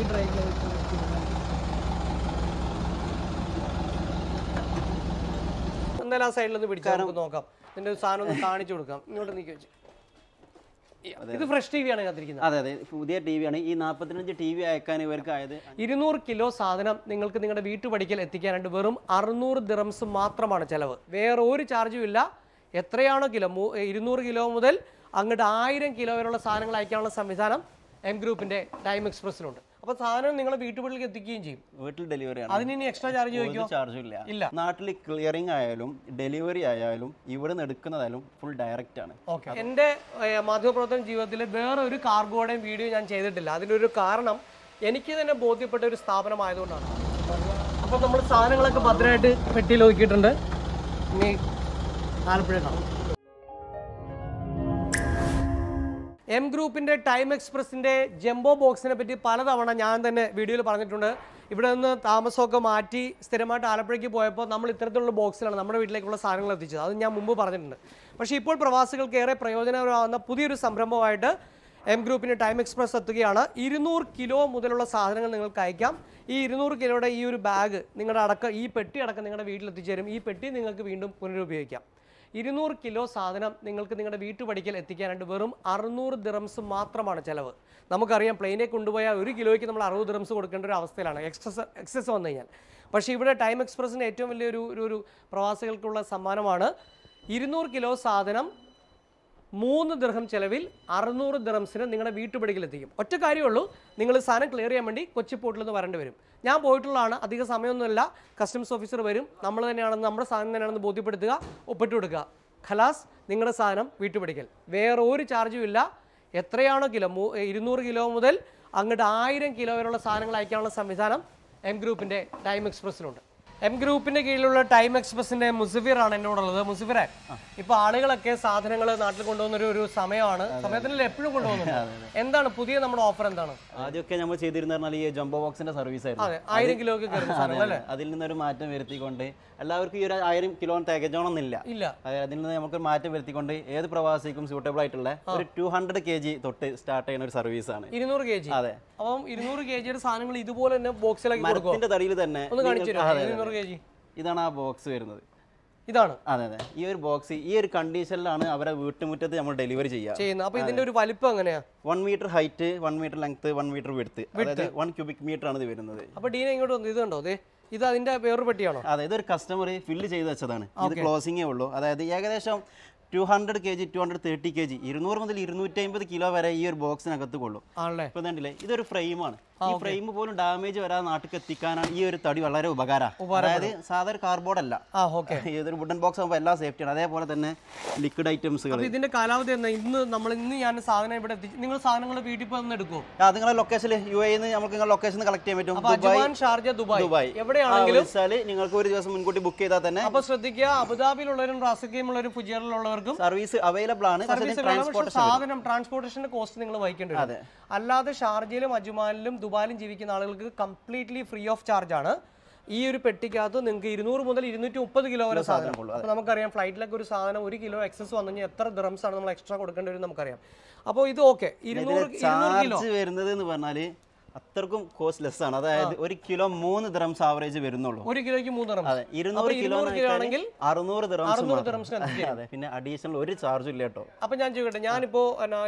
ഈ ഡ്രൈവിൽ എന്തായാലും ആ സൈഡിലൊന്ന് പിടിച്ചാൽ നമുക്ക് നോക്കാം ഇതിന്റെ സാധനം ഒന്ന് കാണിച്ചു കൊടുക്കാം ഇങ്ങോട്ട് നീക്കി വെച്ചു ഇത് ഫ്രഷ് ടി വിയാണ് കാത്തിരിക്കുന്നത് അതെ അതെ പുതിയ ടി വിയാണ് ഈ നാൽപ്പത്തിനഞ്ച് ടി വി അയക്കാൻ ഇവർക്ക് ആയത് ഇരുന്നൂറ് കിലോ സാധനം നിങ്ങൾക്ക് നിങ്ങളുടെ വീട്ടുപടിക്കൽ എത്തിക്കാനായിട്ട് വെറും അറുന്നൂറ് ദിറംസ് മാത്രമാണ് ചിലവ് വേറെ ഒരു ചാർജും ഇല്ല എത്രയാണോ കിലോ ഇരുന്നൂറ് കിലോ മുതൽ അങ്ങോട്ട് ആയിരം കിലോ വരെയുള്ള സാധനങ്ങൾ അയക്കാനുള്ള സംവിധാനം എം ഗ്രൂപ്പിന്റെ ടൈം എക്സ്പ്രസ്സിലുണ്ട് അപ്പൊ സാധനം നിങ്ങളെ വീട്ടുപടിലേക്ക് എത്തിക്കുകയും ചെയ്യും വീട്ടിൽ ഡെലിവറി ആണ് അതിന് ഇനി എക്സ്ട്രാ ചാർജ് ചോദിക്കോ ചാർജ് ഇല്ല ഇല്ല നാട്ടിൽ ക്ലിയറിംഗ് ആയാലും ഡെലിവറി ആയാലും ഇവിടെ നിന്ന് എടുക്കുന്നതായാലും ഫുൾ ഡയറക്റ്റ് ആണ് എന്റെ മാധ്യമപ്രവർത്തന ജീവിതത്തിൽ വേറെ ഒരു കാർഗോടെയും വീഡിയോ ഞാൻ ചെയ്തിട്ടില്ല അതിനൊരു കാരണം എനിക്ക് തന്നെ ബോധ്യപ്പെട്ട ഒരു സ്ഥാപനം ആയതുകൊണ്ടാണ് അപ്പൊ നമ്മൾ സാധനങ്ങളൊക്കെ ഭദ്രമായിട്ട് പെട്ടിയിൽ ഒതുക്കിയിട്ടുണ്ട് ഇനി ആലപ്പുഴ കാണാം എം ഗ്രൂപ്പിൻ്റെ ടൈം എക്സ്പ്രസിൻ്റെ ജംബോ ബോക്സിനെ പറ്റി പലതവണ ഞാൻ തന്നെ വീഡിയോയിൽ പറഞ്ഞിട്ടുണ്ട് ഇവിടെ നിന്ന് താമസമൊക്കെ മാറ്റി സ്ഥിരമായിട്ട് ആലപ്പുഴയ്ക്ക് പോയപ്പോൾ നമ്മൾ ഇത്തരത്തിലുള്ള ബോക്സിലാണ് നമ്മുടെ വീട്ടിലേക്കുള്ള സാധനങ്ങൾ എത്തിച്ചത് അത് ഞാൻ മുമ്പ് പറഞ്ഞിട്ടുണ്ട് പക്ഷേ ഇപ്പോൾ പ്രവാസികൾക്ക് ഏറെ പ്രയോജനകരമാകുന്ന പുതിയൊരു സംരംഭമായിട്ട് എം ഗ്രൂപ്പിന് ടൈം എക്സ്പ്രസ് എത്തുകയാണ് ഇരുന്നൂറ് കിലോ മുതലുള്ള സാധനങ്ങൾ നിങ്ങൾക്ക് അയക്കാം ഈ ഇരുന്നൂറ് കിലോയുടെ ഈ ഒരു ബാഗ് നിങ്ങളുടെ അടക്കം ഈ പെട്ടി അടക്കം നിങ്ങളുടെ വീട്ടിൽ എത്തിച്ചേരും ഈ പെട്ടി നിങ്ങൾക്ക് വീണ്ടും പുനരുപയോഗിക്കാം ഇരുന്നൂറ് കിലോ സാധനം നിങ്ങൾക്ക് നിങ്ങളുടെ വീട്ടുപടിക്കൽ എത്തിക്കാനായിട്ട് വെറും അറുന്നൂറ് ദിറംസ് മാത്രമാണ് ചിലവ് നമുക്കറിയാം പ്ലെയിനെ കൊണ്ടുപോയാൽ ഒരു കിലോയ്ക്ക് നമ്മൾ അറുപത് ദിറംസ് കൊടുക്കേണ്ട ഒരു അവസ്ഥയിലാണ് എക്സസ് എക്സസ് വന്നു കഴിഞ്ഞാൽ പക്ഷേ ഇവിടെ ടൈം എക്സ്പ്രസ്സിന് ഏറ്റവും വലിയൊരു ഒരു പ്രവാസികൾക്കുള്ള സമ്മാനമാണ് ഇരുന്നൂറ് കിലോ സാധനം മൂന്ന് ദൃഹം ചെലവിൽ അറുന്നൂറ് ദിർഹംസിന് നിങ്ങളുടെ വീട്ടുപടിക്കലെത്തിക്കും ഒറ്റ കാര്യമുള്ളൂ നിങ്ങൾ സാധനം ക്ലിയർ ചെയ്യാൻ വേണ്ടി കൊച്ചിപ്പോട്ടിൽ നിന്ന് വരേണ്ടി വരും ഞാൻ പോയിട്ടുള്ളതാണ് അധിക സമയമൊന്നുമില്ല കസ്റ്റംസ് ഓഫീസർ വരും നമ്മൾ തന്നെയാണെന്ന് നമ്മുടെ സാധനം തന്നെയാണെന്ന് ബോധ്യപ്പെടുത്തുക ഒപ്പിട്ട് കൊടുക്കുക ഖലാസ് നിങ്ങളുടെ സാധനം വീട്ടുപടിക്കൽ വേറെ ഒരു ചാർജും ഇല്ല എത്രയാണോ കിലോ മൂ ഇരുന്നൂറ് കിലോ മുതൽ അങ്ങോട്ട് ആയിരം കിലോ വരെയുള്ള സാധനങ്ങൾ അയക്കാനുള്ള സംവിധാനം എം ഗ്രൂപ്പിൻ്റെ ടൈം എക്സ്പ്രസ്സിലുണ്ട് എം ഗ്രൂപ്പിന്റെ കീഴിലുള്ള ടൈം എക്സ്പ്രസിന്റെ മുസഫിർ എന്നോടുള്ളത് മുസഫിറെ ഇപ്പൊ ആളുകളൊക്കെ സാധനങ്ങൾ നാട്ടിൽ കൊണ്ടുപോകുന്ന ഒരു സമയമാണ് സമയത്തിന് എപ്പോഴും കൊണ്ടുപോകുന്നത് എന്താണ് പുതിയ നമ്മുടെ ഓഫർ എന്താണ് ആദ്യമൊക്കെ നമ്മൾ ചെയ്തിരുന്ന പറഞ്ഞാൽ ഈ ജംബോ ബോക്സിന്റെ സർവീസ് ആയിരുന്നു ആയിരം കിലോക്ക് അതിൽ നിന്നൊരു മാറ്റം വരുത്തിക്കൊണ്ട് എല്ലാവർക്കും ഈ ഒരു ആയിരം കിലോ തികച്ചോണമെന്നില്ല ഇല്ല അതിൽ നിന്ന് നമുക്ക് മാറ്റം വരുത്തിക്കൊണ്ട് ഏത് പ്രവാസിക്കും സ്യൂട്ടബിൾ ആയിട്ടുള്ള ഒരു ടു ഹൺഡ്രഡ് കെ ജി തൊട്ട് സ്റ്റാർട്ട് ചെയ്യുന്ന ഒരു ആണ് ഇരുന്നൂറ് കെ ജി അതെ അപ്പം ഇരുന്നൂറ് കെ ജിയുടെ സാധനങ്ങൾ ഇതുപോലെ തന്നെ ബോക്സിലാക്കി കൊടുക്കും തടിയിൽ തന്നെ ഒന്ന് കാണിച്ചു ഇരുന്നൂറ് കെ ജി ഇതാണ് ആ ബോക്സ് വരുന്നത് ഇതാണ് അതെ അതെ ഈ ഒരു ബോക്സ് ഈ ഒരു കണ്ടീഷനിലാണ് അവരെ വീട്ടുമുറ്റത്ത് നമ്മൾ ഡെലിവറി ചെയ്യുക ചെയ്യുന്നത് അപ്പൊ ഇതിന്റെ ഒരു വലിപ്പം എങ്ങനെയാ one metre height one metre length one metre വിടുത്ത് അതായത് വൺ ക്യൂബിക് മീറ്റർ ആണ് ഇത് വരുന്നത് അപ്പൊ ഡീന ഇങ്ങോട്ട് വന്നു ഇത് കണ്ടോ അതെ ഇത് അതിന്റെ വേറൊരു പെട്ടിയാണോ അതെ ഇതൊരു കസ്റ്റമർ ഫില്ല് ചെയ്ത് വെച്ചതാണ് ഇത് ക്ലോസിംഗേ ഉള്ളൂ അതായത് ഏകദേശം two hundred K G two hundred thirty K G ഇരുന്നൂറ് മുതൽ ഇരുന്നൂറ്റി അമ്പത് കിലോ വരെ ഈ ഒരു ബോക്സിനകത്ത് കൊള്ളും ഇപ്പൊ കണ്ടില്ലേ ഇതൊരു ഫ്രെയിമാണ് ഈ ഫ്രെയിം പോലും ഡാമേജ് വരാതെ നാട്ടിൽ എത്തിക്കാനാണ് ഈ ഒരു തടി വളരെ ഉപകാരമാണ് അതായത് സാധാരണ കാർഡ്ബോർഡ് അല്ല ഏതൊരു വുഡൻ ബോക്സ് ആകുമ്പോൾ എല്ലാം സേഫ്റ്റിയാണ് അതേപോലെ തന്നെ ലിക്വിഡ് ഐറ്റംസ് ഇതിന്റെ കാലാവധി എന്താ ഇന്ന് നമ്മൾ ഇന്ന് ഞാൻ സാധനം ഇവിടെ എത്തിച്ചു നിങ്ങൾ സാധനങ്ങൾ വീട്ടിൽ പോയി എടുക്കും അത് നിങ്ങളെ ലൊക്കേഷൻ യു എ നിന്ന് നമുക്ക് നിങ്ങളുടെ ലൊക്കേഷൻ കളക്ട് ചെയ്യാൻ പറ്റും ഷാർജ ദുബായ് ദുബായ് എവിടെയാണെങ്കിലും നിങ്ങൾക്ക് ഒരു ദിവസം മുൻകൂട്ടി ബുക്ക് ചെയ്താൽ തന്നെ അപ്പൊ ശ്രദ്ധിക്കുക അബുദാബിയിലുള്ളവരും റാസിക്കയിലുള്ളവരും ഫുജിയറിലുള്ളവർ ഡ്രൈവർക്കും സർവീസ് അവൈലബിൾ ആണ് സാധനം ട്രാൻസ്പോർട്ടേഷന്റെ കോസ്റ്റ് നിങ്ങൾ വഹിക്കേണ്ടത് വരും അല്ലാതെ ഷാർജയിലും അജുമാനിലും ദുബായിലും ജീവിക്കുന്ന ആളുകൾക്ക് കംപ്ലീറ്റ്ലി ഫ്രീ ഓഫ് ചാർജ് ആണ് ഈ ഒരു പെട്ടിക്കകത്ത് നിങ്ങൾക്ക് ഇരുന്നൂറ് മുതൽ ഇരുന്നൂറ്റി മുപ്പത് കിലോ വരെ സാധനം അപ്പോൾ നമുക്കറിയാം ഫ്ലൈറ്റിലൊക്കെ ഒരു സാധനം ഒരു കിലോ എക്സസ് വന്നു കഴിഞ്ഞാൽ എത്ര ഡ്രംസ് ആണ് നമ്മൾ എക്സ്ട്രാ കൊടുക്കേണ്ടി വരും നമുക്കറിയാം അപ്പോൾ ഇത് ഓക്കെ ഇരുന്നൂറ് വരുന്നത് എന്ന് പറഞ്ഞാൽ അത്രക്കും കോസ്റ്റ് ലെസ് ആണ് അതായത് ഒരു കിലോ മൂന്ന് ദ്രംസ് ആവറേജ് വരുന്നുള്ളൂ ഒരു കിലോയ്ക്ക് മൂന്ന് അതെ ഇരുന്നൂറ് കിലോ ആണെങ്കിൽ അറുന്നൂറ് ദിറംസ് അതെ പിന്നെ അഡീഷണൽ ഒരു ചാർജ് ഇല്ല കേട്ടോ അപ്പൊ ഞാൻ ചോദിക്കട്ടെ ഞാനിപ്പോ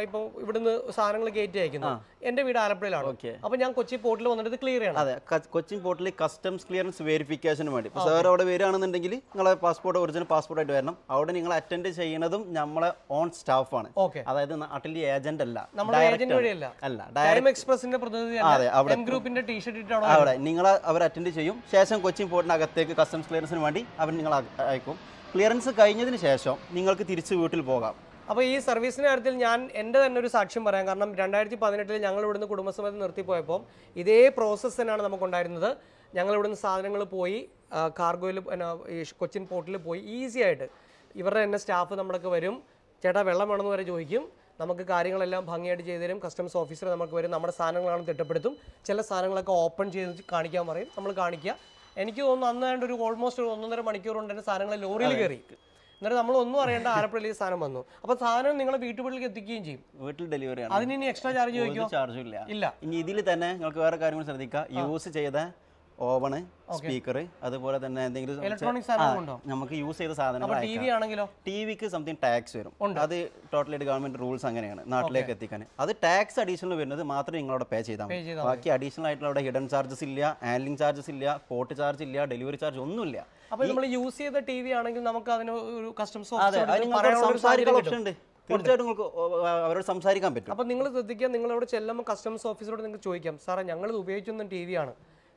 ഇപ്പോ ഇവിടുന്ന് സാധനങ്ങൾ കയറ്റി അയക്കുന്നു എന്റെ വീട് ആലപ്പുഴയിലാണ് ഓക്കെ അപ്പൊ ഞാൻ കൊച്ചി പോർട്ടിൽ വന്നിട്ട് ക്ലിയർ ചെയ്യണം അതെ കൊച്ചിൻ പോർട്ടിൽ കസ്റ്റംസ് ക്ലിയറൻസ് വെരിഫിക്കേഷന് വേണ്ടി സാർ അവിടെ വരികയാണെന്നുണ്ടെങ്കിൽ നിങ്ങളെ പാസ്പോർട്ട് ഒറിജിനൽ പാസ്പോർട്ട് ആയിട്ട് വരണം അവിടെ നിങ്ങൾ അറ്റൻഡ് ചെയ്യുന്നതും നമ്മളെ ഓൺ സ്റ്റാഫാണ് അതായത് നാട്ടിലെ ഏജന്റ് അല്ല അല്ല ഡയറക്ട് എക്സ്പ്രസിന്റെ പ്രതിനിധി അതെ അവിടെ ഗ്രൂപ്പിന്റെ ടീഷർട്ട് അവിടെ നിങ്ങൾ അവർ അറ്റൻഡ് ചെയ്യും ശേഷം കൊച്ചിൻ പോർട്ടിന് അകത്തേക്ക് കസ്റ്റംസ് ക്ലിയറൻസിന് വേണ്ടി അവർ നിങ്ങൾ അയക്കും ക്ലിയറൻസ് കഴിഞ്ഞതിന് ശേഷം നിങ്ങൾക്ക് തിരിച്ച് വീട്ടിൽ പോകാം അപ്പോൾ ഈ സർവീസിൻ്റെ കാര്യത്തിൽ ഞാൻ എൻ്റെ തന്നെ ഒരു സാക്ഷ്യം പറയാം കാരണം രണ്ടായിരത്തി പതിനെട്ടിൽ ഞങ്ങൾ ഇവിടുന്ന് കുടുംബസമേതം നിർത്തിപ്പോയപ്പോൾ ഇതേ പ്രോസസ്സ് തന്നെയാണ് നമുക്കുണ്ടായിരുന്നത് ഞങ്ങൾ ഇവിടുന്ന് സാധനങ്ങൾ പോയി കാർഗോയിൽ കൊച്ചിൻ പോർട്ടിൽ പോയി ഈസി ആയിട്ട് ഇവരുടെ തന്നെ സ്റ്റാഫ് നമ്മളൊക്കെ വരും ചേട്ടാ വെള്ളം വേണമെന്ന് വരെ ചോദിക്കും നമുക്ക് കാര്യങ്ങളെല്ലാം ഭംഗിയായിട്ട് ചെയ്തു തരും കസ്റ്റംസ് ഓഫീസർ നമുക്ക് വരും നമ്മുടെ സാധനങ്ങളാണ് തിട്ടപ്പെടുത്തും ചില സാധനങ്ങളൊക്കെ ഓപ്പൺ ചെയ്ത് കാണിക്കാൻ പറയും നമ്മൾ കാണിക്കുക എനിക്ക് തോന്നുന്നു അന്നായിട്ട് ഒരു ഓൾമോസ്റ്റ് ഒരു ഒന്നൊന്നര മണിക്കൂർ കൊണ്ട് തന്നെ സാധനങ്ങൾ ലോറിയിൽ കയറി എന്നിട്ട് നമ്മൾ ഒന്നും അറിയേണ്ട ആലപ്പുഴയിൽ സാധനം വന്നു അപ്പൊ സാധനം നിങ്ങളെ വീട്ടുപള്ളിക്ക് എത്തിക്കുകയും ചെയ്യും വീട്ടിൽ ഡെലിവറി അതിന് ഇനി എക്സ്ട്രാ ചാർജ് ചോദിക്കും ഇല്ല ഇനി ഇതിൽ തന്നെ നിങ്ങൾക്ക് വേറെ കാര്യങ്ങൾ ശ്രദ്ധിക്കുക യൂസ് ചെയ്ത ഓവണ് സ്പീക്കർ അതുപോലെ തന്നെ എന്തെങ്കിലും നമുക്ക് യൂസ് ചെയ്ത സാധനങ്ങൾ ടി വിക്ക് സംതിങ് ടാക്സ് വരും അത് ടോട്ടലി ഗവൺമെന്റ് റൂൾസ് അങ്ങനെയാണ് നാട്ടിലേക്ക് എത്തിക്കാൻ അത് ടാക്സ് അഡീഷണൽ വരുന്നത് നിങ്ങൾ നിങ്ങളവിടെ പേ ചെയ്താൽ മതി ബാക്കി അഡീഷണൽ ആയിട്ടുള്ള അവിടെ ഹിഡൻ ചാർജസ് ഇല്ല ഹാൻഡ്ലിംഗ് ചാർജസ് ഇല്ല പോർട്ട് ചാർജ് ഇല്ല ഡെലിവറി ചാർജ് ഒന്നുമില്ല അപ്പോൾ നമ്മൾ യൂസ് ചെയ്ത ടി വി ആണെങ്കിൽ നമുക്ക് അതിന് ഒരു കസ്റ്റംസ് സംസാരിക്കാൻ ഓപ്ഷൻ ഉണ്ട് തീർച്ചയായിട്ടും നിങ്ങൾക്ക് അവരോട് സംസാരിക്കാൻ പറ്റും അപ്പോൾ നിങ്ങൾ ശ്രദ്ധിക്കുക നിങ്ങളവിടെ ചെല്ലുമ്പോൾ കസ്റ്റംസ് ഓഫീസറോട് നിങ്ങൾക്ക് ചോദിക്കാം സാറേ ഞങ്ങൾ ഉപയോഗിക്കുന്ന ടി വി ആണ്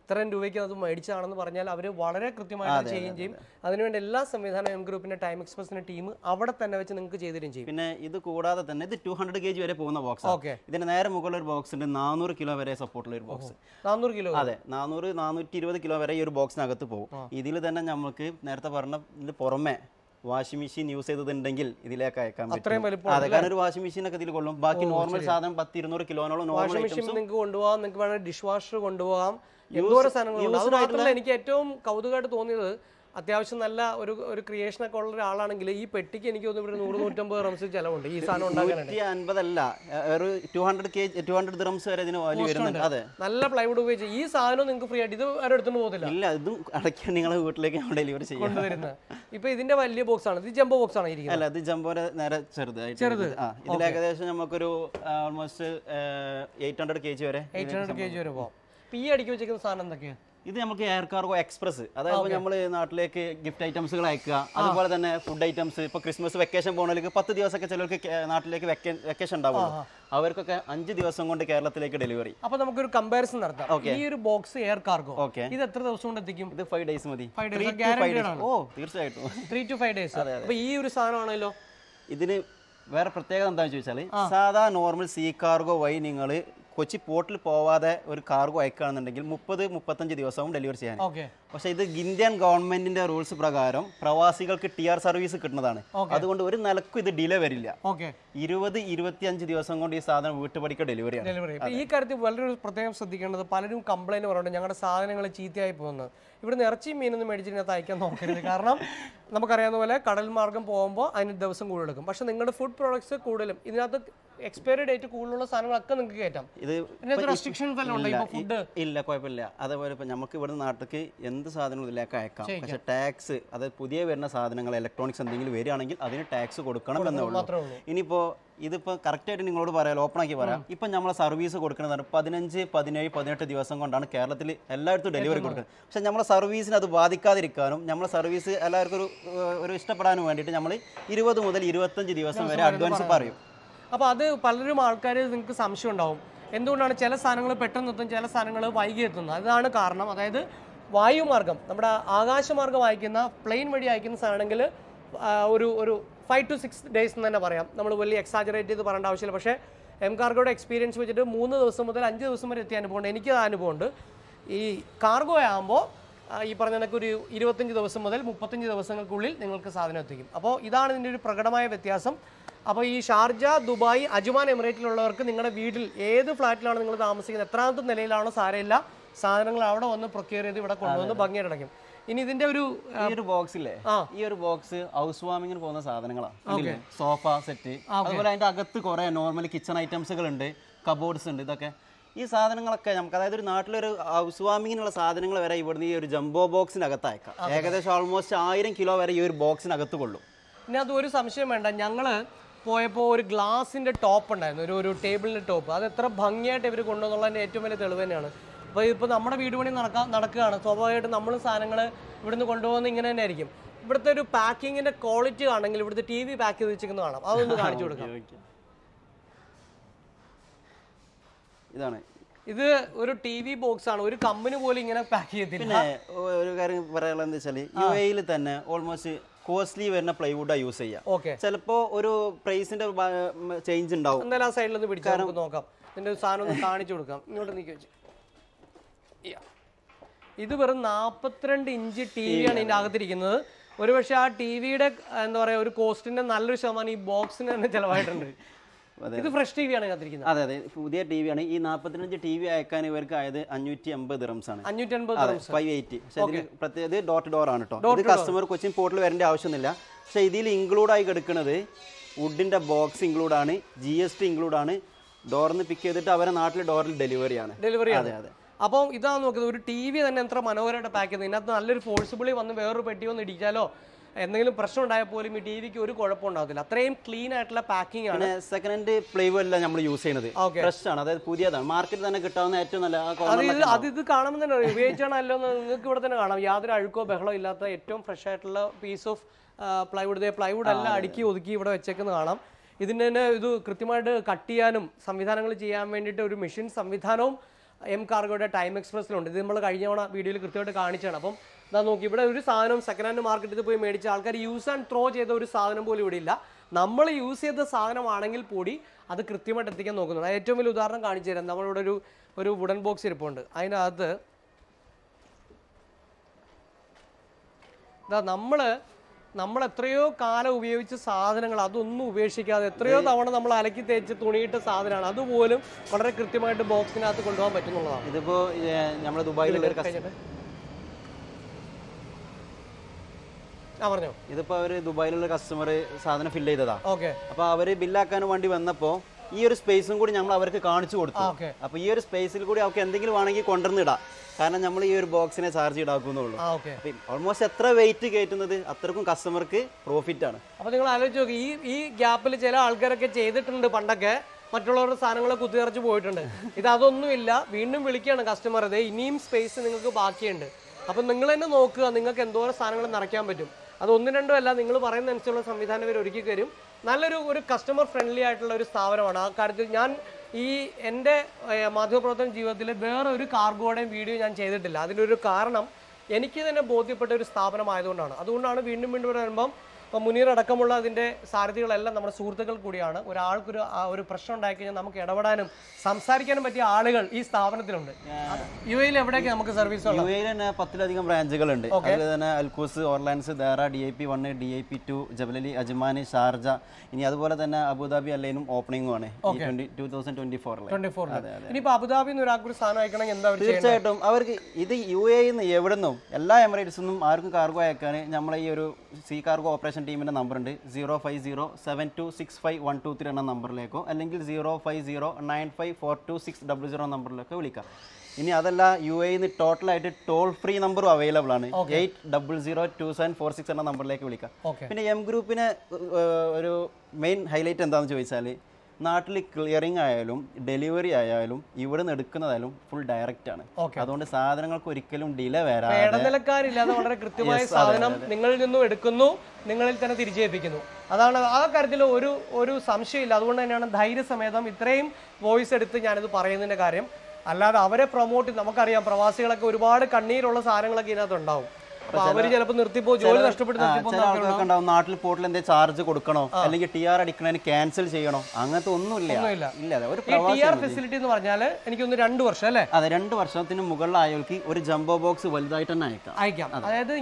ഇത്രയും രൂപയ്ക്ക് അത് മേടിച്ചതാണെന്ന് പറഞ്ഞാൽ അവർ വളരെ കൃത്യമായിട്ട് ചെയ്യുകയും ചെയ്യും അതിനുവേണ്ടി എല്ലാ സംവിധാനം എം ഗ്രൂപ്പിന്റെ ടൈം എക്സ്പ്രസിന്റെ ടീം അവിടെ തന്നെ വെച്ച് നിങ്ങൾക്ക് ചെയ്തു ചെയ്യും പിന്നെ ഇത് കൂടാതെ തന്നെ ഇത് ടു ഹൺഡ്രഡ് കെ ജി വരെ പോകുന്ന ബോക്സ് ഓക്കെ ഇതിന് നേരെ മുകളിൽ ഒരു ബോക്സ് ഉണ്ട് നാനൂറ് കിലോ വരെ സപ്പോർട്ടുള്ള ഒരു ബോക്സ് നാനൂറ് കിലോ അതെ നാനൂറ് നാനൂറ്റി ഇരുപത് കിലോ വരെ ഈ ഒരു ബോക്സിനകത്ത് പോകും ഇതിൽ തന്നെ നമുക്ക് നേരത്തെ പറഞ്ഞ ഇതിന് പുറമെ വാഷിംഗ് മെഷീൻ യൂസ് ചെയ്തിട്ടുണ്ടെങ്കിൽ ഇതിലേക്ക് അയക്കാൻ പറ്റും ഒരു വാഷിംഗ് മെഷീൻ ഒക്കെ ഇതിൽ കൊള്ളും ബാക്കി നോർമൽ സാധനം പത്തിരുന്നൂറ് കിലോനോളം വാഷിംഗ് മെഷീൻ നിങ്ങൾക്ക് കൊണ്ടുപോകാം നിങ്ങൾക്ക് വേണമെങ്കിൽ ഡിഷ് വാഷർ കൊണ്ടുപോകാം എന്തോരം സാധനങ്ങളുണ്ട് എനിക്ക് ഏറ്റവും കൗതുകമായിട്ട് തോന്നിയത് അത്യാവശ്യം നല്ല ഒരു ഒരു ക്രിയേഷൻ ഒക്കെ ഉള്ള ഒരാളാണെങ്കിൽ ഈ പെട്ടിക്ക് എനിക്ക് തോന്നുന്നു ഇവിടെ നൂറ് നൂറ്റമ്പത് റംസ് ചിലവുണ്ട് ഈ സാധനം അല്ല ഒരു two hundred K two hundred റംസ് വരെ ഇതിന് വരുന്നുണ്ട് അതെ നല്ല പ്ലൈവുഡ് ഉപയോഗിച്ച് ഈ സാധനം നിങ്ങൾക്ക് ഫ്രീ ആയിട്ട് ഇത് ആരും എടുത്തുകൊണ്ട് പോകത്തില്ല ഇല്ല ഇതും അടയ്ക്കാൻ നിങ്ങളെ വീട്ടിലേക്ക് ഡെലിവറി ചെയ്യുന്നത് ഇപ്പൊ ഇതിന്റെ വലിയ ബോക്സ് ആണ് ഇത് ജംബോ ബോക്സ് ആണ് അല്ല ഇത് ജംബോന്റെ നേരെ ചെറുത് ചെറുത് ഇതിൽ ഏകദേശം നമുക്കൊരു almost eight hundred K G വരെ എയ്റ്റ് ഹൺഡ്രഡ് കെ ജി വരെ പോകാം പി അടിക്കി വെച്ചിരിക്കുന്ന സാധനം എന്തൊക്കെയാണ് ഇത് നമുക്ക് എയർ കാർഗോ എക്സ്പ്രസ് അതായത് നമ്മൾ നാട്ടിലേക്ക് ഗിഫ്റ്റ് ഐറ്റംസുകൾ അയക്കുക അതുപോലെ തന്നെ ഫുഡ് ഐറ്റംസ് ഇപ്പൊ ക്രിസ്മസ് വെക്കേഷൻ പോകണമെങ്കിൽ പത്ത് ദിവസമൊക്കെ ചിലർക്ക് നാട്ടിലേക്ക് വെക്കേഷൻ ഉണ്ടാവുള്ളൂ അവർക്കൊക്കെ അഞ്ച് ദിവസം കൊണ്ട് കേരളത്തിലേക്ക് ഡെലിവറി അപ്പൊ നമുക്ക് ഒരു കമ്പാരിസൺ നടത്താം ഈ ഒരു ബോക്സ് എയർ കാർഗോ ഓക്കെ ഇത് എത്ര ദിവസം കൊണ്ട് എത്തിക്കും ഇത് ഫൈവ് ഡേയ്സ് മതി ഓ തീർച്ചയായിട്ടും ത്രീ ടു ഫൈവ് ഡേയ്സ് അപ്പൊ ഈ ഒരു സാധനമാണല്ലോ ഇതിന് വേറെ പ്രത്യേകത എന്താണെന്ന് ചോദിച്ചാൽ സാധാ നോർമൽ സീ കാർഗോ വഴി നിങ്ങൾ കൊച്ചി പോർട്ടിൽ പോവാതെ ഒരു കാർഗോ അയക്കുകയാണെന്നുണ്ടെങ്കിൽ മുപ്പത് മുപ്പത്തഞ്ച് ദിവസവും ഡെലിവറി ചെയ്യാൻ പക്ഷേ ഇത് ഇന്ത്യൻ ഗവൺമെന്റിന്റെ റൂൾസ് പ്രകാരം പ്രവാസികൾക്ക് ടി ആർ സർവീസ് കിട്ടുന്നതാണ് അതുകൊണ്ട് ഒരു നിലക്കും ഇത് ഡിലേ വരില്ല ഇരുപത് ഇരുപത്തിയഞ്ച് ദിവസം കൊണ്ട് ഈ സാധനം വീട്ടുപടിക്ക് ഡെലിവറി ഡെലിവറി ഈ കാര്യത്തിൽ വളരെ പ്രത്യേകം ശ്രദ്ധിക്കേണ്ടത് പലരും കംപ്ലൈന്റ് പറയുന്നത് ഞങ്ങളുടെ സാധനങ്ങൾ ചീത്തയായി പോകുന്നത് ഇവിടുന്ന് ഇറച്ചി മീനൊന്നും മേടിച്ചിട്ട് അയക്കാൻ നോക്കരുത് കാരണം നമുക്കറിയാവുന്ന പോലെ കടൽ മാർഗം പോകുമ്പോൾ അതിന് ദിവസം കൂടുതൽ എടുക്കും പക്ഷെ നിങ്ങളുടെ ഫുഡ് പ്രോഡക്ട്സ് കൂടുതലും ഇതിനകത്ത് എക്സ്പയറി ഡേറ്റ് കൂടുതലുള്ള സാധനങ്ങളൊക്കെ നിങ്ങൾക്ക് കയറ്റാം ഇത് റെസ്ട്രിക്ഷൻസ് എല്ലാം ഫുഡ് ഇല്ല കുഴപ്പമില്ല അതേപോലെ ഇപ്പം നമുക്ക് ഇവിടെ നാട്ടിലേക്ക് എന്ത് സാധനവും ഇതിലേക്ക് അയക്കാം പക്ഷെ ടാക്സ് അതായത് പുതിയ വരുന്ന സാധനങ്ങൾ ഇലക്ട്രോണിക്സ് എന്തെങ്കിലും വരികയാണെങ്കിൽ അതിന് ടാക്സ് കൊടുക്കണം എന്നേ ഉള്ളൂ ഇനിയിപ്പോൾ ഇതിപ്പോൾ കറക്റ്റായിട്ട് നിങ്ങളോട് പറയാം ഓപ്പൺ ആക്കി പറയാം ഇപ്പം നമ്മൾ സർവീസ് കൊടുക്കുന്നത് പതിനഞ്ച് പതിനേഴ് പതിനെട്ട് ദിവസം കൊണ്ടാണ് കേരളത്തിൽ എല്ലായിടത്തും ഡെലിവറി കൊടുക്കുന്നത് പക്ഷേ നമ്മളെ സർവീസിന് അത് ബാധിക്കാതിരിക്കാനും നമ്മളെ സർവീസ് എല്ലാവർക്കും ഒരു ഒരു ഇഷ്ടപ്പെടാനും വേണ്ടിയിട്ട് നമ്മൾ ഇരുപത് മുതൽ ഇരുപത്തഞ്ച് ദിവസം വരെ അഡ്വാൻസ് പറയും അപ്പോൾ അത് പലരും ആൾക്കാർ നിങ്ങൾക്ക് സംശയം ഉണ്ടാവും എന്തുകൊണ്ടാണ് ചില സാധനങ്ങൾ പെട്ടെന്ന് എത്തും ചില സാധനങ്ങൾ വൈകി എത്തുന്നത് അതാണ് കാരണം അതായത് വായുമാർഗം നമ്മുടെ ആകാശമാർഗം അയക്കുന്ന പ്ലെയിൻ വഴി അയക്കുന്ന സാധനമെങ്കിൽ ഒരു ഒരു ഫൈവ് ടു സിക്സ് ഡേയ്സ് എന്ന് തന്നെ പറയാം നമ്മൾ വലിയ എക്സാജറേറ്റ് ചെയ്ത് പറയേണ്ട ആവശ്യമില്ല പക്ഷേ എം കാർഗോയുടെ എക്സ്പീരിയൻസ് വെച്ചിട്ട് മൂന്ന് ദിവസം മുതൽ അഞ്ച് ദിവസം വരെ എത്തിയ അനുഭവമുണ്ട് എനിക്ക് ആ അനുഭവമുണ്ട് ഈ കാർഗോ ആകുമ്പോൾ ഈ പറഞ്ഞ കണക്കൊരു ഇരുപത്തഞ്ച് ദിവസം മുതൽ മുപ്പത്തഞ്ച് ദിവസങ്ങൾക്കുള്ളിൽ നിങ്ങൾക്ക് സാധനം എത്തിക്കും അപ്പോൾ ഇതാണ് ഇതിൻ്റെ ഒരു പ്രകടമായ വ്യത്യാസം അപ്പോൾ ഈ ഷാർജ ദുബായ് അജുമാൻ എമിറേറ്റിലുള്ളവർക്ക് നിങ്ങളുടെ വീട്ടിൽ ഏത് ഫ്ലാറ്റിലാണ് നിങ്ങൾ താമസിക്കുന്നത് എത്രാമത്തെ നിലയിലാണോ സാരമില്ല സാധനങ്ങൾ അവിടെ വന്ന് പ്രൊക്യൂർ ചെയ്ത് ഇവിടെ കൊണ്ടുവന്ന് ഭംഗിയായിട്ട് ഇനി ഇതിന്റെ ഒരു ഈ ഒരു ഇല്ലേ ഈ ഒരു ബോക്സ് ഹൗസ് വാമിങ്ങിന് പോകുന്ന സാധനങ്ങളാണ് സോഫ സെറ്റ് അതുപോലെ അതിന്റെ അകത്ത് കുറെ നോർമൽ കിച്ചൺ ഐറ്റംസുകൾ ഉണ്ട് കബോർഡ്സ് ഉണ്ട് ഇതൊക്കെ ഈ സാധനങ്ങളൊക്കെ നമുക്ക് അതായത് ഒരു നാട്ടിലൊരു ഹൗസ് വാമിങ്ങിനുള്ള സാധനങ്ങൾ വരെ ഇവിടുന്ന് ഈ ഒരു ജംബോ ബോക്സിനകത്ത് അയക്കാം ഏകദേശം ഓൾമോസ്റ്റ് ആയിരം കിലോ വരെ ഈ ഒരു ബോക്സിനകത്ത് കൊള്ളും പിന്നെ അത് ഒരു സംശയം വേണ്ട ഞങ്ങള് പോയപ്പോൾ ഒരു ഗ്ലാസിന്റെ ടോപ്പ് ഉണ്ടായിരുന്നു ഒരു ഒരു ടേബിളിന്റെ ടോപ്പ് അത് എത്ര ഭംഗിയായിട്ട് ഇവർ കൊണ്ടുവന്നുള്ളതിന്റെ ഏറ്റവും വലിയ തെളിവ് തന്നെയാണ് അപ്പോൾ ഇപ്പോൾ നമ്മുടെ വീട് പണി നടക്കാൻ നടക്കുകയാണ് സ്വാഭാവികമായിട്ട് നമ്മൾ സാധനങ്ങൾ ഇവിടുന്ന് കൊണ്ടുപോകുന്ന ഇങ്ങനെ തന്നെ ആയിരിക്കും ഇവിടുത്തെ ഒരു പാക്കിങ്ങിന്റെ ക്വാളിറ്റി ആണെങ്കിൽ ഇവിടുത്തെ ടി വി പാക്ക് ചെയ്ത് വെച്ചിരിക്കുന്നതാണ് കാണാം അതൊന്ന് കാണിച്ചു കൊടുക്കാം ഇതാണ് ഇത് ഒരു ടി വി ബോക്സ് ആണ് ഒരു കമ്പനി പോലും ഇങ്ങനെ പാക്ക് പിന്നെ ഒരു കാര്യം എന്താ വെച്ചാൽ യു എയിൽ തന്നെ ഓൾമോസ്റ്റ് കോസ്റ്റ്ലി വരുന്ന പ്ലൈവുഡാ യൂസ് ചെയ്യുക ഓക്കെ ചിലപ്പോ ഒരു പ്രൈസിന്റെ ചേഞ്ച് ഉണ്ടാവും എന്തായാലും ആ സൈഡിൽ പിടിച്ചാൽ നമുക്ക് നോക്കാം ഇതിന്റെ ഒരു സാധനം ഒന്ന് കാണിച്ചു കൊടുക്കാം ഇങ്ങോട്ട് നീക്കി വെച്ച് ഇത് വെറും നാൽപ്പത്തിരണ്ട് ഇഞ്ച് ടി ആണ് ഇതിൻ്റെ അകത്തിരിക്കുന്നത് ഒരുപക്ഷെ ആ ടി വിയുടെ എന്താ പറയുക ഒരു കോസ്റ്റിൻ്റെ നല്ലൊരു ശതമാനം ഈ ബോക്സിന് തന്നെ ചിലവായിട്ടുണ്ട് ഇത് ഫ്രഷ് ടി വിയാണ് കാത്തിരിക്കുന്നത് അതെ അതെ പുതിയ ടി വിയാണ് ഈ നാൽപ്പത്തിനഞ്ച് ടി വി അയക്കാൻ ഇവർക്ക് ആയത് അഞ്ഞൂറ്റി അമ്പത് റംസ് ആണ് അഞ്ഞൂറ്റി അമ്പത് ഫൈവ് എയ്റ്റി പക്ഷേ ഡോട്ട് ഡോർ ആണ് കേട്ടോ ഇത് കസ്റ്റമർ കൊച്ചിൻ പോർട്ടിൽ വരേണ്ട ആവശ്യമൊന്നുമില്ല പക്ഷേ ഇതിൽ ആയി കിടക്കുന്നത് വുഡിൻ്റെ ബോക്സ് ആണ് ജി എസ് ടി ആണ് ഡോറിന്ന് പിക്ക് ചെയ്തിട്ട് അവരെ നാട്ടിൽ ഡോറിൽ ഡെലിവറി ആണ് ഡെലിവറി അതെ അതെ അപ്പോൾ ഇതാണ് നോക്കുന്നത് ഒരു ടി വി തന്നെ എത്ര മനോഹരമായിട്ട് പാക്ക് ചെയ്യുന്നത് ഇതിനകത്ത് നല്ലൊരു ഫോഴ്സിബിളി വന്ന് വേറൊരു പെട്ടി വന്ന് ഇടിച്ചാലോ എന്തെങ്കിലും പ്രശ്നം ഉണ്ടായാൽ പോലും ഈ ടി വിക്ക് ഒരു കുഴപ്പമുണ്ടാവില്ല അത്രയും ക്ലീൻ ആയിട്ടുള്ള പാക്കിംഗ് ആണ് സെക്കൻഡ് ഹാൻഡ് പ്ലൈവുഡ് അല്ല നമ്മൾ യൂസ് ചെയ്യുന്നത് ഫ്രഷ് ആണ് അതായത് പുതിയതാണ് മാർക്കറ്റ് തന്നെ കിട്ടാവുന്ന ഏറ്റവും നല്ല അത് ഇത് കാണുമ്പോൾ തന്നെ ഉപയോഗിച്ചാണല്ലോ നിങ്ങൾക്ക് ഇവിടെ തന്നെ കാണാം യാതൊരു അഴുക്കോ ബഹളോ ഇല്ലാത്ത ഏറ്റവും ഫ്രഷ് ആയിട്ടുള്ള പീസ് ഓഫ് പ്ലൈവുഡ് പ്ലൈവുഡ് അല്ല അടുക്കി ഒതുക്കി ഇവിടെ വെച്ചേക്കുന്നത് കാണാം ഇതിന് തന്നെ ഇത് കൃത്യമായിട്ട് കട്ട് ചെയ്യാനും സംവിധാനങ്ങൾ ചെയ്യാൻ വേണ്ടിയിട്ട് ഒരു മെഷീൻ സംവിധാനവും എം കാർഗോയുടെ ടൈം എക്സ്പ്രസ്സിലുണ്ട് ഇത് നമ്മൾ കഴിഞ്ഞ തവണ വീഡിയോയിൽ കൃത്യമായിട്ട് കാണിച്ചാണ് അപ്പം ഇതാ നോക്കി ഇവിടെ ഒരു സാധനം സെക്കൻഡ് ഹാൻഡ് മാർക്കറ്റിൽ പോയി മേടിച്ച ആൾക്കാർ യൂസ് ആൻഡ് ത്രോ ചെയ്ത ഒരു സാധനം പോലും ഇവിടെ ഇല്ല നമ്മൾ യൂസ് ചെയ്ത സാധനമാണെങ്കിൽ കൂടി അത് കൃത്യമായിട്ട് എത്തിക്കാൻ നോക്കുന്നുണ്ട് ഏറ്റവും വലിയ ഉദാഹരണം കാണിച്ചു തരാം നമ്മളിവിടെ ഒരു ഒരു വുഡൻ ബോക്സ് ഇരിപ്പുണ്ട് അതിനകത്ത് എന്താ നമ്മൾ നമ്മൾ എത്രയോ കാലം ഉപയോഗിച്ച സാധനങ്ങൾ അതൊന്നും ഉപേക്ഷിക്കാതെ എത്രയോ തവണ നമ്മൾ അലക്കി തേച്ച് തുണിയിട്ട സാധനമാണ് അതുപോലും വളരെ കൃത്യമായിട്ട് ബോക്സിനകത്ത് കൊണ്ടുപോകാൻ പറ്റുന്നുള്ളതാണ് ഇതിപ്പോ നമ്മുടെ ദുബായിൽ പറഞ്ഞു ഇതിപ്പോ അവര് ദുബായിലുള്ള കസ്റ്റമർ സാധനം ഫില്ല് ചെയ്തതാ ഓക്കെ അപ്പൊ അവര് ബില്ലാക്കാൻ വേണ്ടി വന്നപ്പോ ഈ ഒരു സ്പേസും കൂടി നമ്മൾ അവർക്ക് കാണിച്ചു കൊടുത്തു അപ്പൊ ഈ ഒരു സ്പേസിൽ കൂടി അവർക്ക് എന്തെങ്കിലും ആണെങ്കിൽ കൊണ്ടുവന്നിടാം കാരണം നമ്മൾ ഈ ഒരു ബോക്സിനെ ചാർജ് ഈടാക്കുന്നുള്ളൂ ഓൾമോസ്റ്റ് എത്ര വെയിറ്റ് കയറ്റുന്നത് അത്രക്കും കസ്റ്റമർക്ക് പ്രോഫിറ്റ് ആണ് അപ്പൊ നിങ്ങൾ ആലോചിച്ച് നോക്കി ഈ ഈ ഗ്യാപ്പിൽ ചില ആൾക്കാരൊക്കെ ചെയ്തിട്ടുണ്ട് പണ്ടൊക്കെ മറ്റുള്ളവരുടെ സാധനങ്ങളെ കുത്തിനിറച്ച് പോയിട്ടുണ്ട് ഇത് അതൊന്നുമില്ല വീണ്ടും വിളിക്കുകയാണ് കസ്റ്റമർ ഇനിയും സ്പേസ് നിങ്ങൾക്ക് ബാക്കിയുണ്ട് അപ്പൊ നിങ്ങൾ തന്നെ നോക്കുക നിങ്ങൾക്ക് എന്തോരം സാധനങ്ങൾ നിറയ്ക്കാൻ പറ്റും അത് ഒന്ന് രണ്ടും അല്ല നിങ്ങൾ പറയുന്ന അനുസരിച്ചുള്ള സംവിധാനം ഇവർ ഒരുക്കി തരും നല്ലൊരു ഒരു കസ്റ്റമർ ഫ്രണ്ട്ലി ആയിട്ടുള്ള ഒരു സ്ഥാപനമാണ് ആ കാര്യത്തിൽ ഞാൻ ഈ എൻ്റെ മാധ്യമപ്രവർത്തന ജീവിതത്തിൽ വേറെ ഒരു കാർഗോയുടെയും വീഡിയോ ഞാൻ ചെയ്തിട്ടില്ല അതിനൊരു കാരണം എനിക്ക് തന്നെ ബോധ്യപ്പെട്ട ഒരു സ്ഥാപനമായതുകൊണ്ടാണ് അതുകൊണ്ടാണ് വീണ്ടും വീണ്ടും വരുമ്പം അപ്പോൾ മുനീർ അടക്കമുള്ള അതിൻ്റെ സാരഥികളെല്ലാം നമ്മുടെ സുഹൃത്തുക്കൾ കൂടിയാണ് ഒരാൾക്കൊരു ഒരു പ്രശ്നം ഉണ്ടാക്കി കഴിഞ്ഞാൽ നമുക്ക് ഇടപെടാനും സംസാരിക്കാനും പറ്റിയ ആളുകൾ ഈ സ്ഥാപനത്തിലുണ്ട് യു എയിൽ എവിടെയൊക്കെ നമുക്ക് സർവീസ് യു എയിൽ തന്നെ പത്തിലധികം ബ്രാഞ്ചുകളുണ്ട് അതിൽ തന്നെ അൽക്കോസ് ഓർലാൻസ് Deira D I P one D I P two Jebel Ali അജ്മാനി ഷാർജ ഇനി അതുപോലെ തന്നെ അബുദാബി അല്ലേനും ഓപ്പണിംഗുമാണ് ടു തൗസൻഡ് ട്വന്റി ഫോറിൽ ട്വന്റി ഫോറിൽ ഇനിയിപ്പോൾ അബുദാബി എന്ന് ഒരാൾക്കൊരു സ്ഥാനം അയക്കണമെങ്കിൽ എന്താ തീർച്ചയായിട്ടും അവർക്ക് ഇത് യു എയിൽ നിന്ന് എവിടെ നിന്നും എല്ലാ എമിറേറ്റ്സ് നിന്നും ആർക്കും കാർഗോ അയക്കാൻ നമ്മളെ ഈ ഒരു സീ കാർഗോ ഓപ്പറേഷൻ കമ്മ്യൂണിക്കേഷൻ ടീമിൻ്റെ നമ്പറുണ്ട് zero five zero seven two six five one two three എന്ന നമ്പറിലേക്കോ അല്ലെങ്കിൽ zero five zero nine five four two six double zero നമ്പറിലേക്കോ വിളിക്കാം ഇനി അതല്ല യു എ നിന്ന് ടോട്ടലായിട്ട് ടോൾ ഫ്രീ നമ്പറും അവൈലബിൾ ആണ് eight double zero two seven four six എന്ന നമ്പറിലേക്ക് വിളിക്കാം പിന്നെ എം ഗ്രൂപ്പിന് ഒരു മെയിൻ ഹൈലൈറ്റ് എന്താണെന്ന് ചോദിച്ചാൽ നാട്ടിൽ ക്ലിയറിംഗ് ആയാലും ഡെലിവറി ആയാലും ഇവിടെ നിന്ന് എടുക്കുന്നതായാലും ഫുൾ ഡയറക്റ്റ് ആണ് അതുകൊണ്ട് സാധനങ്ങൾക്ക് ഒരിക്കലും ഡിലേ വരാതെ വളരെ കൃത്യമായ സാധനം നിങ്ങളിൽ നിന്നും എടുക്കുന്നു നിങ്ങളിൽ തന്നെ തിരിച്ചേൽപ്പിക്കുന്നു അതാണ് ആ കാര്യത്തിൽ ഒരു ഒരു സംശയമില്ല അതുകൊണ്ട് തന്നെയാണ് ധൈര്യസമേതം ഇത്രയും വോയിസ് എടുത്ത് ഞാനിത് പറയുന്നതിൻ്റെ കാര്യം അല്ലാതെ അവരെ പ്രൊമോട്ട് നമുക്കറിയാം പ്രവാസികളൊക്കെ ഒരുപാട് കണ്ണീരുള്ള സാധനങ്ങളൊക്കെ ഉണ്ടാവും നാട്ടിൽ പോട്ടിൽ എന്തെങ്കിലും ചാർജ് കൊടുക്കണോ അല്ലെങ്കിൽ ടി ആർ അടിക്കണതിന് ക്യാൻസൽ ചെയ്യണോ അങ്ങനത്തെ ഒന്നുമില്ല ഇല്ല ഒരു ഫെസിലിറ്റി എന്ന് പറഞ്ഞാൽ എനിക്കൊന്ന് രണ്ട് വർഷം അല്ലേ അതെ രണ്ട് വർഷത്തിന് മുകളിലായവർക്ക് ഒരു ജംബോ ബോക്സ് വലുതായിട്ട് തന്നെ അയക്കാം അയക്കാം അതായത്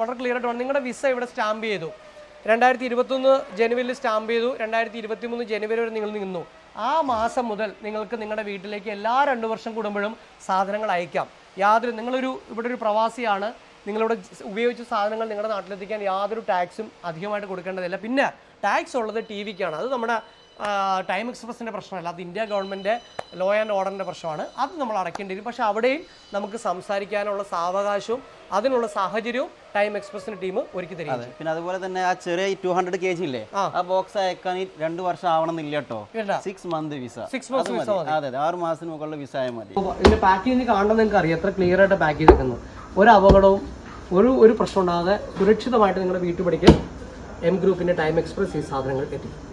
വളരെ ക്ലിയർ ആയിട്ട് നിങ്ങളുടെ വിസ ഇവിടെ സ്റ്റാമ്പ് ചെയ്തു രണ്ടായിരത്തി ഒന്ന് ജനുവരിയിൽ സ്റ്റാമ്പ് ചെയ്തു രണ്ടായിരത്തി ഇരുപത്തി മൂന്ന് ജനുവരി വരെ നിങ്ങൾ നിന്നു ആ മാസം മുതൽ നിങ്ങൾക്ക് നിങ്ങളുടെ വീട്ടിലേക്ക് എല്ലാ രണ്ട് വർഷം കൂടുമ്പോഴും സാധനങ്ങൾ അയക്കാം യാതൊരു നിങ്ങളൊരു ഇവിടെ ഒരു പ്രവാസിയാണ് നിങ്ങളിവിടെ ഉപയോഗിച്ച സാധനങ്ങൾ നിങ്ങളുടെ നാട്ടിലെത്തിക്കാൻ യാതൊരു ടാക്സും അധികമായിട്ട് കൊടുക്കേണ്ടതില്ല പിന്നെ ടാക്സ് ഉള്ളത് ടി വിക്കാണ് അത് നമ്മുടെ ടൈം എക്സ്പ്രസിൻ്റെ പ്രശ്നമല്ല അത് ഇന്ത്യ ഗവൺമെൻറ് ലോ ആൻഡ് ഓർഡറിൻ്റെ പ്രശ്നമാണ് അത് നമ്മൾ അടയ്ക്കേണ്ടി വരും പക്ഷേ അവിടെയും നമുക്ക് സംസാരിക്കാനുള്ള സാവകാശവും അതിനുള്ള സാഹചര്യവും ടൈം എക്സ്പ്രസിന് ടീം ഒരുക്കി തരും പിന്നെ അതുപോലെ തന്നെ ആ ചെറിയ ടു ഹൺഡ്രഡ് കെ ജി ഇല്ലേ ആ ബോക്സ് അയക്കാൻ രണ്ട് വർഷം ആവണമെന്നില്ല കേട്ടോ six month visa six month visa അതെ അതെ ആറ് മാസത്തിന് മുകളിൽ വിസ ആയാൽ മതി ഇതിന്റെ പാക്കേജ് കാണുന്നത് നിങ്ങൾക്ക് അറിയാം എത്ര ക്ലിയർ ആയിട്ട് പാക്കേജ് ചെയ്തിരിക്കുന്നു ഒരു അപകടവും ഒരു ഒരു പ്രശ്നമുണ്ടാകാതെ സുരക്ഷിതമായിട്ട് നിങ്ങളുടെ വീട്ടുപടിക്കൽ എം ഗ്രൂപ്പിൻ്റെ ടൈം എക്സ്പ്രസ് ഈ സാധനങ്ങൾ എത്തിക്കും